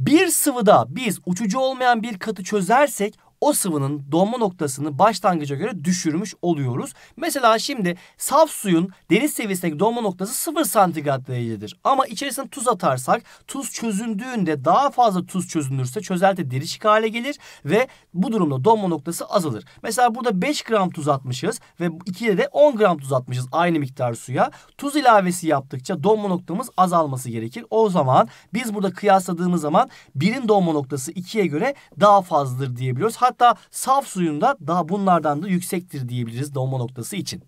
Bir sıvıda biz uçucu olmayan bir katı çözersek o sıvının donma noktasını başlangıca göre düşürmüş oluyoruz. Mesela şimdi saf suyun deniz seviyesindeki donma noktası 0 santigrat derecedir. Ama içerisine tuz atarsak tuz çözündüğünde daha fazla tuz çözünürse çözelti derişik hale gelir ve bu durumda donma noktası azalır. Mesela burada 5 gram tuz atmışız ve 2'de de 10 gram tuz atmışız aynı miktar suya. Tuz ilavesi yaptıkça donma noktamız azalması gerekir. O zaman biz burada kıyasladığımız zaman birin donma noktası 2'ye göre daha fazladır diyebiliyoruz. Hatta saf suyunda daha bunlardan da yüksektir diyebiliriz donma noktası için.